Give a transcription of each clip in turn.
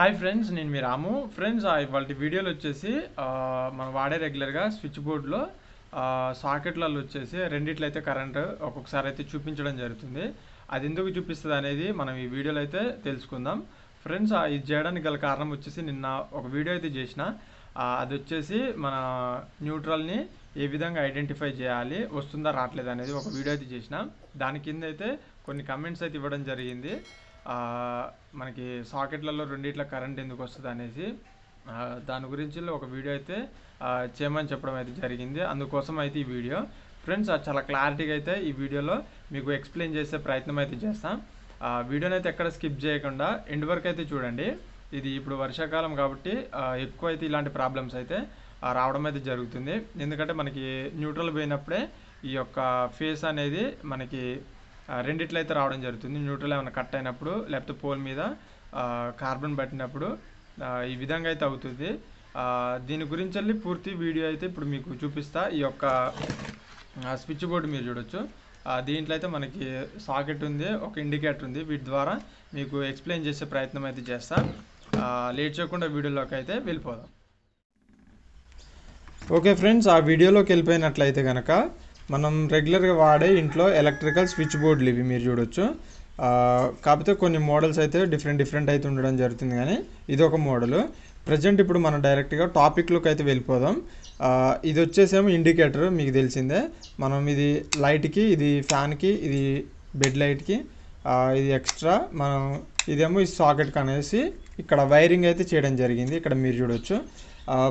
hi friends నేను మీ రాము friends ఇవాళ వీడియోలు వచ్చేసి మనం వాడే రెగ్యులర్గా స్విచ్ బోర్డులో సాకెట్లలో వచ్చేసి రెండిట్లయితే కరెంట్ ఒక్కొక్కసారి అయితే చూపించడం జరుగుతుంది అది ఎందుకు చూపిస్తుంది అనేది మనం ఈ వీడియోలో అయితే తెలుసుకుందాం ఫ్రెండ్స్ ఇది చేయడానికి గల కారణం వచ్చేసి నిన్న ఒక వీడియో అయితే చేసిన అది వచ్చేసి మన న్యూట్రల్ని ఏ విధంగా ఐడెంటిఫై చేయాలి వస్తుందా రావట్లేదు అనేది ఒక వీడియో అయితే చేసినాం దాని కింద అయితే కొన్ని కమెంట్స్ అయితే ఇవ్వడం జరిగింది మనకి సాకెట్లలో రెండిట్ల కరెంట్ ఎందుకు వస్తుంది అనేసి దాని గురించి ఒక వీడియో అయితే చేయమని చెప్పడం అయితే జరిగింది అందుకోసం అయితే ఈ వీడియో ఫ్రెండ్స్ చాలా క్లారిటీగా అయితే ఈ వీడియోలో మీకు ఎక్స్ప్లెయిన్ చేసే ప్రయత్నం అయితే చేస్తాం వీడియోని అయితే ఎక్కడ స్కిప్ చేయకుండా ఎండ్ వరకు అయితే చూడండి ఇది ఇప్పుడు వర్షాకాలం కాబట్టి ఎక్కువ అయితే ఇలాంటి ప్రాబ్లమ్స్ అయితే రావడం అయితే జరుగుతుంది ఎందుకంటే మనకి న్యూట్రల్ పోయినప్పుడే ఈ యొక్క ఫేస్ అనేది మనకి రెండిట్లయితే రావడం జరుగుతుంది న్యూట్రల్ ఏమైనా కట్ అయినప్పుడు లేకపోతే పోల్ మీద కార్బన్ పట్టినప్పుడు ఈ విధంగా అయితే అవుతుంది దీని గురించి వెళ్ళి పూర్తి వీడియో అయితే ఇప్పుడు మీకు చూపిస్తా ఈ యొక్క స్విచ్ బోర్డు మీరు చూడొచ్చు దీంట్లో అయితే మనకి సాకెట్ ఉంది ఒక ఇండికేటర్ ఉంది వీటి ద్వారా మీకు ఎక్స్ప్లెయిన్ చేసే ప్రయత్నం అయితే చేస్తా లేట్ చేయకుండా వీడియోలోకి అయితే వెళ్ళిపోదాం ఓకే ఫ్రెండ్స్ ఆ వీడియోలోకి వెళ్ళిపోయినట్లయితే కనుక మనం రెగ్యులర్గా వాడే ఇంట్లో ఎలక్ట్రికల్ స్విచ్ బోర్డులు ఇవి మీరు చూడొచ్చు కాకపోతే కొన్ని మోడల్స్ అయితే డిఫరెంట్ డిఫరెంట్ అయితే ఉండడం జరుగుతుంది కానీ ఇది ఒక మోడలు ప్రజెంట్ ఇప్పుడు మనం డైరెక్ట్గా టాపిక్లోకి అయితే వెళ్ళిపోదాం ఇది వచ్చేసేమో ఇండికేటర్ మీకు తెలిసిందే మనం ఇది లైట్కి ఇది ఫ్యాన్కి ఇది బెడ్ లైట్కి ఇది ఎక్స్ట్రా మనం ఇదేమో ఈ సాకెట్కి అనేసి ఇక్కడ వైరింగ్ అయితే చేయడం జరిగింది ఇక్కడ మీరు చూడొచ్చు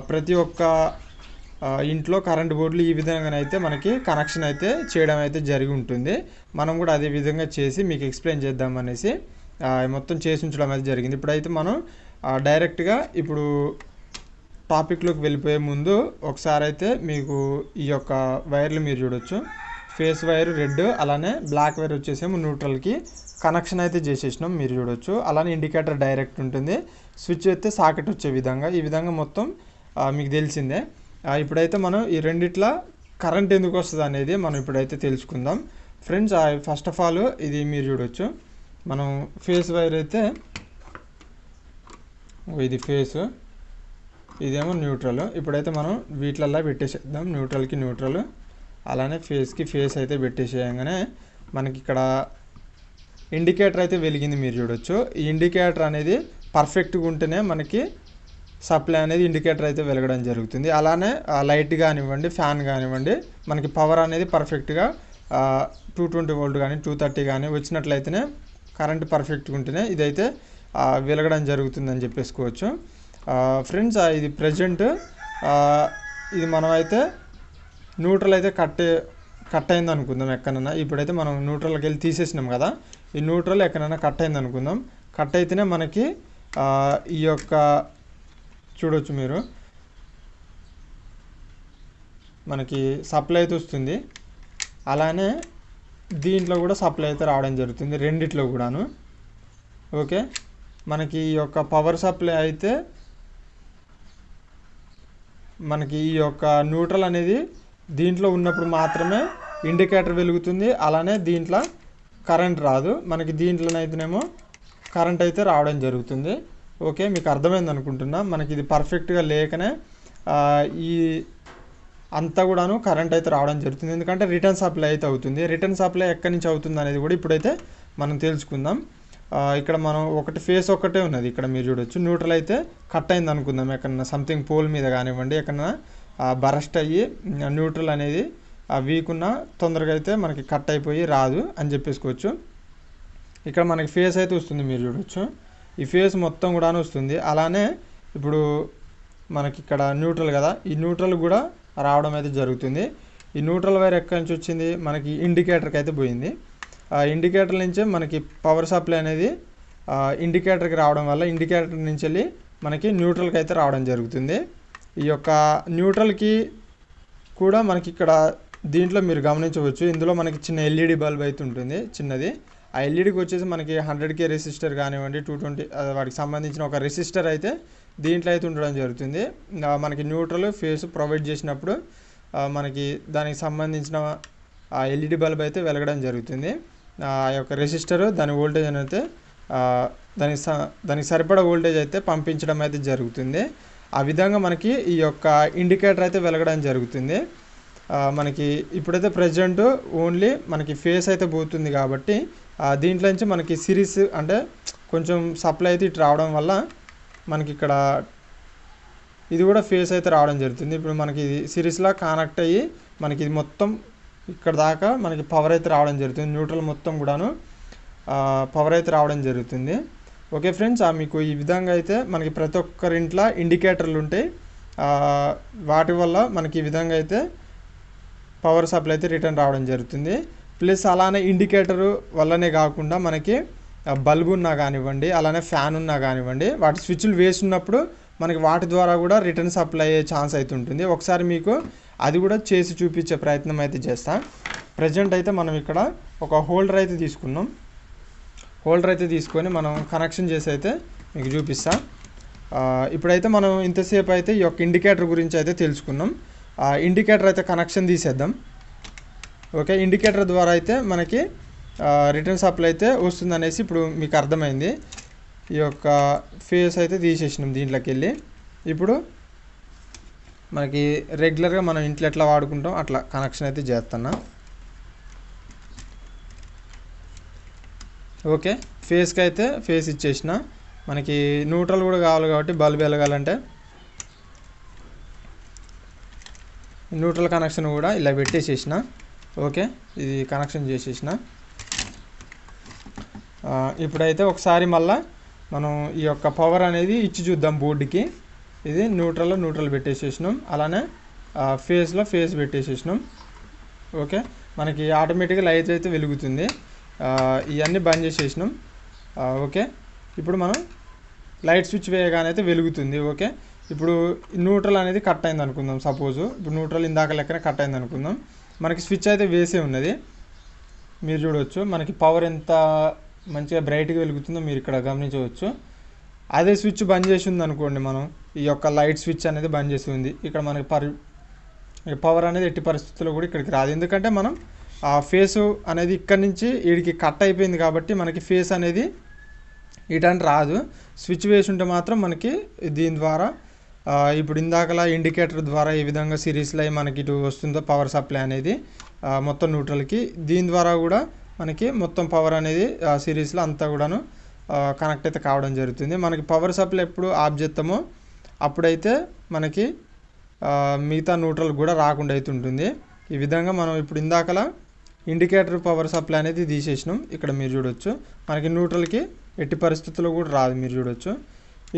ప్రతి ఒక్క ఇంట్లో కరెంట్ బోర్డులు ఈ విధంగానైతే మనకి కనెక్షన్ అయితే చేయడం అయితే జరిగి ఉంటుంది మనం కూడా అదే విధంగా చేసి మీకు ఎక్స్ప్లెయిన్ చేద్దాం అనేసి మొత్తం చేసి ఉంచడం అయితే జరిగింది ఇప్పుడైతే మనం డైరెక్ట్గా ఇప్పుడు టాపిక్లోకి వెళ్ళిపోయే ముందు ఒకసారి అయితే మీకు ఈ యొక్క వైర్లు మీరు చూడొచ్చు ఫేస్ వైర్ రెడ్ అలానే బ్లాక్ వైర్ వచ్చేసేమో న్యూట్రల్కి కనెక్షన్ అయితే చేసేసినాం మీరు చూడొచ్చు అలానే ఇండికేటర్ డైరెక్ట్ ఉంటుంది స్విచ్ అయితే సాకెట్ వచ్చే విధంగా ఈ విధంగా మొత్తం మీకు తెలిసిందే ఇప్పుడైతే మనం ఈ రెండిట్లా కరెంట్ ఎందుకు వస్తుంది అనేది మనం ఇప్పుడైతే తెలుసుకుందాం ఫ్రెండ్స్ ఫస్ట్ ఆఫ్ ఆల్ ఇది మీరు చూడవచ్చు మనం ఫేస్ వైర్ అయితే ఇది ఫేస్ ఇదేమో న్యూట్రల్ ఇప్పుడైతే మనం వీటిలల్లా పెట్టేసేద్దాం న్యూట్రల్కి న్యూట్రల్ అలానే ఫేస్కి ఫేస్ అయితే పెట్టేసేయంగానే మనకి ఇక్కడ ఇండికేటర్ అయితే వెలిగింది మీరు చూడొచ్చు ఈ ఇండికేటర్ అనేది పర్ఫెక్ట్గా ఉంటేనే మనకి సప్లై అనేది ఇండికేటర్ అయితే వెలగడం జరుగుతుంది అలానే లైట్ కానివ్వండి ఫ్యాన్ కానివ్వండి మనకి పవర్ అనేది పర్ఫెక్ట్గా టూ ట్వంటీ వోల్ట్ కానీ టూ థర్టీ కానీ వచ్చినట్లయితేనే కరెంట్ పర్ఫెక్ట్గా ఉంటేనే ఇదైతే వెలగడం జరుగుతుందని చెప్పేసుకోవచ్చు ఫ్రెండ్స్ ఇది ప్రజెంట్ ఇది మనమైతే న్యూట్రల్ అయితే కట్ కట్ అయింది అనుకుందాం ఎక్కడన్నా ఇప్పుడైతే మనం న్యూట్రల్కి వెళ్ళి తీసేసినాం కదా ఈ న్యూట్రల్ ఎక్కడైనా కట్ అయింది అనుకుందాం కట్ అయితేనే మనకి ఈ యొక్క చూడొచ్చు మీరు మనకి సప్లై అయితే వస్తుంది అలానే దీంట్లో కూడా సప్లై అయితే రావడం జరుగుతుంది రెండిట్లో కూడాను ఓకే మనకి ఈ యొక్క పవర్ సప్లై అయితే మనకి ఈ యొక్క న్యూట్రల్ అనేది దీంట్లో ఉన్నప్పుడు మాత్రమే ఇండికేటర్ వెలుగుతుంది అలానే దీంట్లో కరెంట్ రాదు మనకి దీంట్లోనైతేనేమో కరెంట్ అయితే రావడం జరుగుతుంది ఓకే మీకు అర్థమైంది అనుకుంటున్నా మనకి ఇది పర్ఫెక్ట్గా లేకనే ఈ అంతా కూడాను కరెంట్ అయితే రావడం జరుగుతుంది ఎందుకంటే రిటర్న్ సప్లై అయితే అవుతుంది రిటర్న్ సప్లై ఎక్కడి నుంచి అవుతుంది అనేది కూడా ఇప్పుడైతే మనం తెలుసుకుందాం ఇక్కడ మనం ఒకటి ఫేస్ ఒకటే ఉన్నది ఇక్కడ మీరు చూడొచ్చు న్యూట్రల్ అయితే కట్ అయింది అనుకుందాం ఎక్కడన్నా సంథింగ్ పోల్ మీద కానివ్వండి ఎక్కడన్నా బరస్ట్ అయ్యి న్యూట్రల్ అనేది వీక్ ఉన్న తొందరగా అయితే మనకి కట్ అయిపోయి రాదు అని చెప్పేసుకోవచ్చు ఇక్కడ మనకి ఫేస్ అయితే వస్తుంది మీరు చూడొచ్చు ఈ ఫేస్ మొత్తం కూడా వస్తుంది అలానే ఇప్పుడు మనకి ఇక్కడ న్యూట్రల్ కదా ఈ న్యూట్రల్ కూడా రావడం అయితే జరుగుతుంది ఈ న్యూట్రల్ వైర్ ఎక్కడి నుంచి వచ్చింది మనకి ఇండికేటర్కి అయితే పోయింది ఆ ఇండికేటర్ నుంచే మనకి పవర్ సప్లై అనేది ఇండికేటర్కి రావడం వల్ల ఇండికేటర్ నుంచి వెళ్ళి మనకి న్యూట్రల్కి అయితే రావడం జరుగుతుంది ఈ యొక్క న్యూట్రల్కి కూడా మనకి ఇక్కడ దీంట్లో మీరు గమనించవచ్చు ఇందులో మనకి చిన్న ఎల్ఈడి బల్బ్ అయితే ఉంటుంది చిన్నది ఆ ఎల్ఈడికి వచ్చేసి మనకి హండ్రెడ్ కే రెసిస్టర్ కానివ్వండి టూ ట్వంటీ వాటికి సంబంధించిన ఒక రెసిస్టర్ అయితే దీంట్లో అయితే ఉండడం జరుగుతుంది మనకి న్యూట్రల్ ఫేస్ ప్రొవైడ్ చేసినప్పుడు మనకి దానికి సంబంధించిన ఆ ఎల్ఈడి బల్బ్ అయితే వెలగడం జరుగుతుంది ఆ యొక్క రెసిస్టరు దాని వోల్టేజ్ అయితే దానికి దానికి సరిపడా వోల్టేజ్ అయితే పంపించడం అయితే జరుగుతుంది ఆ విధంగా మనకి ఈ యొక్క ఇండికేటర్ అయితే వెలగడం జరుగుతుంది మనకి ఇప్పుడైతే ప్రజెంట్ ఓన్లీ మనకి ఫేస్ అయితే పోతుంది కాబట్టి దీంట్లో నుంచి మనకి సిరీస్ అంటే కొంచెం సప్లై అయితే ఇటు రావడం వల్ల మనకి ఇక్కడ ఇది కూడా ఫేస్ అయితే రావడం జరుగుతుంది ఇప్పుడు మనకి ఇది సిరీస్లా కనెక్ట్ అయ్యి మనకి ఇది మొత్తం ఇక్కడ దాకా మనకి పవర్ అయితే రావడం జరుగుతుంది న్యూట్రల్ మొత్తం కూడాను పవర్ అయితే రావడం జరుగుతుంది ఓకే ఫ్రెండ్స్ మీకు ఈ విధంగా అయితే మనకి ప్రతి ఒక్కరింట్లో ఇండికేటర్లు ఉంటాయి వాటి వల్ల మనకి ఈ విధంగా అయితే పవర్ సప్లై అయితే రిటర్న్ రావడం జరుగుతుంది ప్లస్ అలానే ఇండికేటరు వల్లనే కాకుండా మనకి బల్బు ఉన్నా కానివ్వండి అలానే ఫ్యాన్ ఉన్నా కానివ్వండి వాటి స్విచ్లు వేసున్నప్పుడు మనకి వాటి ద్వారా కూడా రిటర్న్ సప్లై అయ్యే ఛాన్స్ అయితే ఉంటుంది ఒకసారి మీకు అది కూడా చేసి చూపించే ప్రయత్నం అయితే చేస్తాం ప్రజెంట్ అయితే మనం ఇక్కడ ఒక హోల్డర్ అయితే తీసుకున్నాం హోల్డర్ అయితే తీసుకొని మనం కనెక్షన్ చేసి అయితే మీకు చూపిస్తా ఇప్పుడైతే మనం ఇంతసేపు అయితే ఈ యొక్క ఇండికేటర్ గురించి అయితే తెలుసుకున్నాం ఇండికేటర్ అయితే కనెక్షన్ తీసేద్దాం ఓకే ఇండికేటర్ ద్వారా అయితే మనకి రిటర్న్ సప్లై అయితే వస్తుంది అనేసి ఇప్పుడు మీకు అర్థమైంది ఈ యొక్క ఫేస్ అయితే తీసేసినాం దీంట్లోకి వెళ్ళి ఇప్పుడు మనకి రెగ్యులర్గా మనం ఇంట్లో ఎట్లా వాడుకుంటాం అట్లా కనెక్షన్ అయితే చేస్తున్నా ఓకే ఫేస్కి అయితే ఫేస్ ఇచ్చేసిన మనకి న్యూట్రల్ కూడా కావాలి కాబట్టి బల్బ్ వెలగాలంటే న్యూట్రల్ కనెక్షన్ కూడా ఇలా పెట్టేసేసిన ఓకే ఇది కనెక్షన్ చేసేసిన ఇప్పుడైతే ఒకసారి మళ్ళా మనం ఈ యొక్క పవర్ అనేది ఇచ్చి చూద్దాం బోర్డుకి ఇది న్యూట్రల్లో న్యూట్రల్ పెట్టేసేసినాం అలానే ఫేస్లో ఫేస్ పెట్టేసేసినాం ఓకే మనకి ఆటోమేటిక్గా లైట్ అయితే వెలుగుతుంది ఇవన్నీ బంద్ చేసేసినాం ఓకే ఇప్పుడు మనం లైట్ స్విచ్ వేయగానే అయితే వెలుగుతుంది ఓకే ఇప్పుడు న్యూట్రల్ అనేది కట్ అయింది అనుకుందాం సపోజు ఇప్పుడు న్యూట్రల్ ఇందాక లెక్కనే కట్ అయింది అనుకుందాం మనకి స్విచ్ అయితే వేసే ఉన్నది మీరు చూడవచ్చు మనకి పవర్ ఎంత మంచిగా బ్రైట్గా వెలుగుతుందో మీరు ఇక్కడ గమనించవచ్చు అదే స్విచ్ బంద్ చేసి ఉంది అనుకోండి మనం ఈ యొక్క లైట్ స్విచ్ అనేది బంద్ చేసి ఉంది ఇక్కడ మనకి పరి పవర్ అనేది ఎట్టి పరిస్థితుల్లో కూడా ఇక్కడికి రాదు ఎందుకంటే మనం ఆ ఫేస్ అనేది ఇక్కడ నుంచి వీడికి కట్ అయిపోయింది కాబట్టి మనకి ఫేస్ అనేది ఇటు రాదు స్విచ్ వేసి ఉంటే మాత్రం మనకి దీని ద్వారా ఇప్పుడు ఇందాకలా ఇండికేటర్ ద్వారా ఏ విధంగా సిరీస్లో మనకి ఇటు వస్తుందో పవర్ సప్లై అనేది మొత్తం న్యూట్రల్కి దీని ద్వారా కూడా మనకి మొత్తం పవర్ అనేది సిరీస్లో అంతా కూడాను కనెక్ట్ అయితే కావడం జరుగుతుంది మనకి పవర్ సప్లై ఎప్పుడు ఆప్ చేస్తామో అప్పుడైతే మనకి మిగతా న్యూట్రల్ కూడా రాకుండా ఉంటుంది ఈ విధంగా మనం ఇప్పుడు ఇందాకలా ఇండికేటర్ పవర్ సప్లై అనేది తీసేసినాం ఇక్కడ మీరు చూడొచ్చు మనకి న్యూట్రల్కి ఎట్టి పరిస్థితుల్లో కూడా రాదు మీరు చూడొచ్చు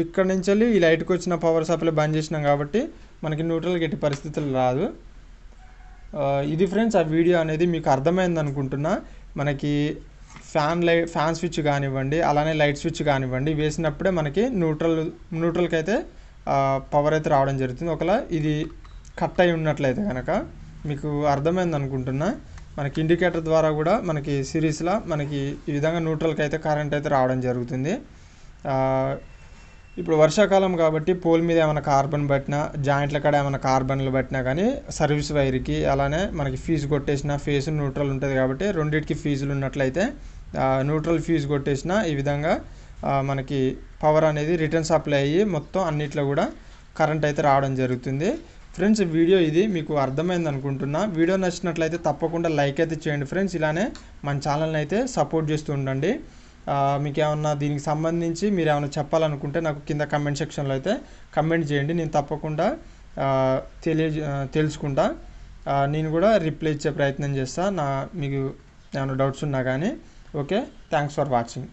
ఇక్కడ నుంచి వెళ్ళి ఈ లైట్కి వచ్చిన పవర్ సప్లై బంద్ చేసినాం కాబట్టి మనకి న్యూట్రల్ గట్టి పరిస్థితులు రాదు ఇది ఫ్రెండ్స్ ఆ వీడియో అనేది మీకు అర్థమైంది అనుకుంటున్నా మనకి ఫ్యాన్ లై ఫ్యాన్ స్విచ్ కానివ్వండి అలానే లైట్ స్విచ్ కానివ్వండి వేసినప్పుడే మనకి న్యూట్రల్ న్యూట్రల్కి అయితే పవర్ అయితే రావడం జరుగుతుంది ఒకవేళ ఇది కట్ అయి ఉన్నట్లయితే కనుక మీకు అర్థమైంది అనుకుంటున్నా మనకి ఇండికేటర్ ద్వారా కూడా మనకి సిరీస్లో మనకి ఈ విధంగా న్యూట్రల్కి అయితే కరెంట్ అయితే రావడం జరుగుతుంది ఇప్పుడు వర్షాకాలం కాబట్టి పోల్ మీద ఏమైనా కార్బన్ పట్టినా జాయింట్ల కాడ ఏమైనా కార్బన్లు పట్టినా కానీ సర్వీస్ వైర్కి అలానే మనకి ఫీజు కొట్టేసిన ఫేస్ న్యూట్రల్ ఉంటుంది కాబట్టి రెండింటికి ఫీజులు ఉన్నట్లయితే న్యూట్రల్ ఫీజు కొట్టేసిన ఈ విధంగా మనకి పవర్ అనేది రిటర్న్ సప్లై అయ్యి మొత్తం అన్నిట్లో కూడా కరెంట్ అయితే రావడం జరుగుతుంది ఫ్రెండ్స్ వీడియో ఇది మీకు అర్థమైంది అనుకుంటున్నా వీడియో నచ్చినట్లయితే తప్పకుండా లైక్ అయితే చేయండి ఫ్రెండ్స్ ఇలానే మన ఛానల్ని అయితే సపోర్ట్ చేస్తూ ఉండండి మీకు ఏమన్నా దీనికి సంబంధించి మీరు ఏమైనా చెప్పాలనుకుంటే నాకు కింద కమెంట్ సెక్షన్లో అయితే కమెంట్ చేయండి నేను తప్పకుండా తెలియ తెలుసుకుంటా నేను కూడా రిప్లై ఇచ్చే ప్రయత్నం చేస్తా నా మీకు ఏమైనా డౌట్స్ ఉన్నా కానీ ఓకే థ్యాంక్స్ ఫర్ వాచింగ్